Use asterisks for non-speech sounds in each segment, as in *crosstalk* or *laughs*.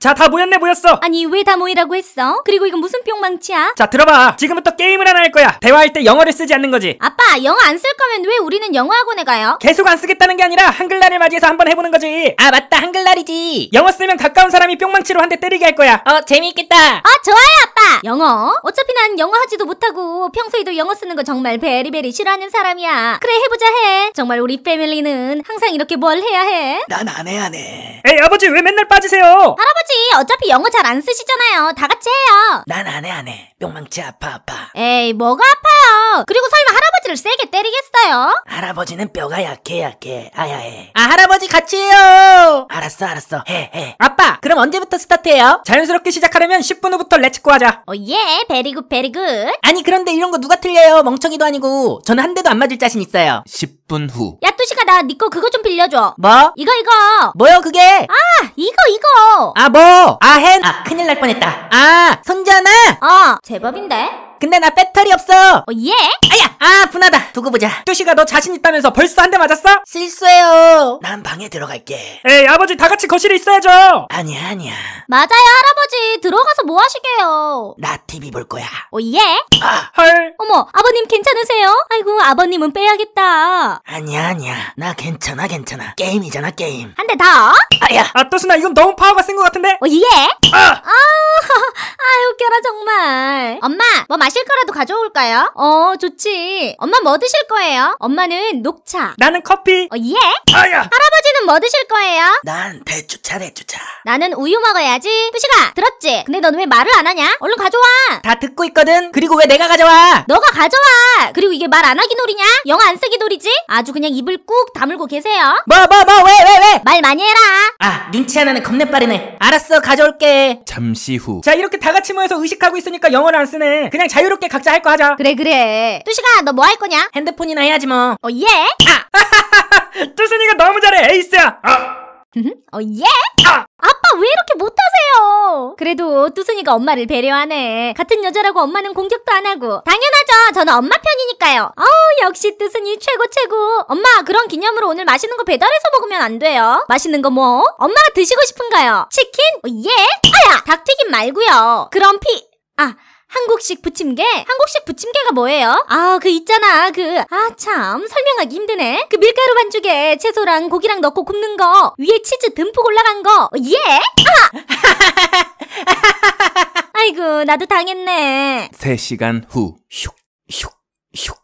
자, 다 모였네, 모였어! 아니, 왜 다 모이라고 했어? 그리고 이건 무슨 뿅망치야? 자, 들어봐! 지금부터 게임을 하나 할 거야! 대화할 때 영어를 쓰지 않는 거지! 아빠, 영어 안 쓸 거면 왜 우리는 영어 학원에 가요? 계속 안 쓰겠다는 게 아니라 한글날을 맞이해서 한번 해보는 거지! 아, 맞다, 한글날이지! 영어 쓰면 가까운 사람이 뿅망치로 한 대 때리게 할 거야! 어, 재미있겠다! 아, 좋아요, 아빠! 영어? 어차피 난 영어 하지도 못하고 평소에도 영어 쓰는 거 정말 베리베리 싫어하는 사람이야. 그래 해보자 해. 정말 우리 패밀리는 항상 이렇게 뭘 해야 해? 난 안 해, 안 해. 에이, 아버지 왜 맨날 빠지세요? 할아버지 어차피 영어 잘 안 쓰시잖아요. 다 같이 해요. 난 안 해, 안 해. 뿅망치 아파, 아파. 에이 뭐가 그리고 설마 할아버지를 세게 때리겠어요? 할아버지는 뼈가 약해 약해 아야해 아 할아버지 같이 해요 알았어 알았어 해 해. 아빠 그럼 언제부터 스타트해요? 자연스럽게 시작하려면 10분 후부터 레츠고 하자 오예 베리굿 베리굿 아니 그런데 이런 거 누가 틀려요 멍청이도 아니고 저는 한 대도 안 맞을 자신 있어요 10분 후야 뚜시가 나 니 거 그거 좀 빌려줘 뭐? 이거 이거 뭐요 그게? 아 이거 이거 아 뭐? 아 헨아 아, 큰일 날 뻔했다 아 손자나? 어 제법인데 근데 나 배터리 없어. 어, 예? 아야! 아, 분하다. 두고 보자. 조씨가 너 자신 있다면서 벌써 한 대 맞았어? 실수예요. 난 방에 들어갈게. 에이, 아버지 다 같이 거실에 있어야죠. 아니야, 아니야. 맞아요, 할아버지. 들어가서 뭐 하시게요? 나 TV 볼 거야. 어, 예? 아, 헐. 어머, 아버님 괜찮으세요? 아이고, 아버님은 빼야겠다. 아니야, 아니야. 나 괜찮아, 괜찮아. 게임이잖아, 게임. 한 대 더? 아야! 아, 또순아 이건 너무 파워가 센 것 같은데? 어, 예? 아! 아! 정말. 엄마, 뭐 마실 거라도 가져올까요? 어, 좋지. 엄마 뭐 드실 거예요? 엄마는 녹차. 나는 커피. 어, 예? 아야! 할아버지는 뭐 드실 거예요? 난 대추차, 대추차. 나는 우유 먹어야지. 뚜시가, 들었지? 근데 너는 왜 말을 안 하냐? 얼른 가져와! 다 듣고 있거든? 그리고 왜 내가 가져와? 너가 가져와! 그리고 이게 말 안 하기 놀이냐? 영어 안 쓰기 놀이지? 아주 그냥 입을 꾹 다물고 계세요. 뭐, 뭐, 뭐, 왜, 왜, 왜? 말 많이 해라! 아, 눈치 하나는 겁내 빠르네. 알았어, 가져올게. 잠시 후. 자, 이렇게 다 같이 모여서 의식 의식하고 있으니까 영어를 안 쓰네 그냥 자유롭게 각자 할 거 하자 그래 그래 뚜시가 너 뭐 할 거냐? 핸드폰이나 해야지 뭐어 예? 아! *laughs* 뚜순이가 너무 잘해 에이스야 아! 음? 어, 예? 아! 빠왜 이렇게 못하세요? 그래도 뚜순이가 엄마를 배려하네. 같은 여자라고 엄마는 공격도 안 하고. 당연하죠. 저는 엄마 편이니까요. 어우, 역시 뚜순이 최고 최고. 엄마, 그런 기념으로 오늘 맛있는 거 배달해서 먹으면 안 돼요. 맛있는 거 뭐? 엄마가 드시고 싶은가요? 치킨? 어, 예? 아야! 닭튀김 말고요. 그럼 피... 아... 한국식 부침개? 한국식 부침개가 뭐예요? 아, 그 있잖아. 그, 아, 참. 설명하기 힘드네. 그 밀가루 반죽에 채소랑 고기랑 넣고 굽는 거. 위에 치즈 듬뿍 올라간 거. 예? 아! *laughs* 아이고, 나도 당했네. 3시간 후. 슉, 슉, 슉.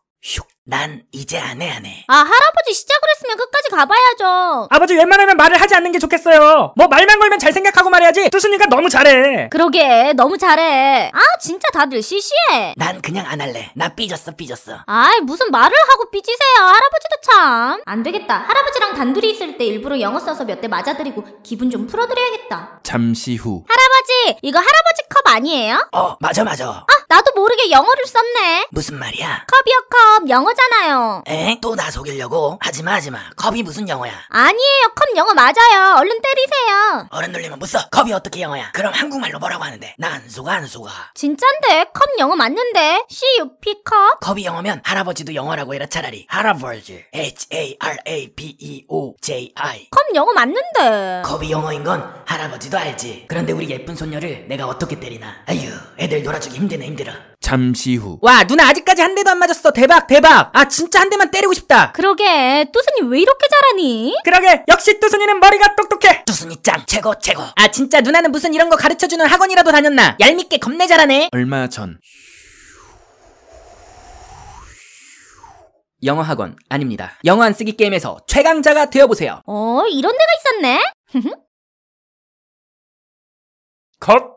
난 이제 안 해, 안 해. 아, 할아버지 시작을 했으면 끝까지 가봐야죠. 아버지 웬만하면 말을 하지 않는 게 좋겠어요. 뭐 말만 걸면 잘 생각하고 말해야지. 뜻순이가 너무 잘해. 그러게, 너무 잘해. 아, 진짜 다들 시시해. 난 그냥 안 할래. 나 삐졌어, 삐졌어. 아이, 무슨 말을 하고 삐지세요. 할아버지도 참. 안 되겠다. 할아버지랑 단둘이 있을 때 일부러 영어 써서 몇 대 맞아드리고 기분 좀 풀어드려야겠다. 잠시 후. 할아버지, 이거 할아버지 컵 아니에요? 어, 맞아, 맞아. 아, 나도 모르게 영어를 썼네. 무슨 말이야? 컵이요 컵 영어잖아요. 엥? 또나 속이려고? 하지마 하지마. 컵이 무슨 영어야? 아니에요 컵 영어 맞아요. 얼른 때리세요. 어른 놀리면 못 써. 컵이 어떻게 영어야? 그럼 한국말로 뭐라고 하는데? 나안 속아 안 속아. 진짠데 컵 영어 맞는데. CUP 컵? 컵이 영어면 할아버지도 영어라고 해라 차라리. 할아버지. H A R A B E O J I. 컵 영어 맞는데. 컵이 영어인 건 할아버지도 알지. 그런데 우리 예쁜 손녀를 내가 어떻게 때리나. 아유, 애들 놀아주기 힘드네 힘들어. 잠시 후. 와, 누나 아직까지 한 대도 안 맞았어. 대박, 대박. 아, 진짜 한 대만 때리고 싶다. 그러게, 뚜순이 왜 이렇게 잘하니? 그러게, 역시 뚜순이는 머리가 똑똑해. 뚜순이 짱, 최고, 최고. 아, 진짜 누나는 무슨 이런 거 가르쳐주는 학원이라도 다녔나? 얄밉게 겁내 잘하네. 얼마 전. 영어 학원 아닙니다. 영어 안 쓰기 게임에서 최강자가 되어보세요. 어, 이런 데가 있었네? *laughs* 컷!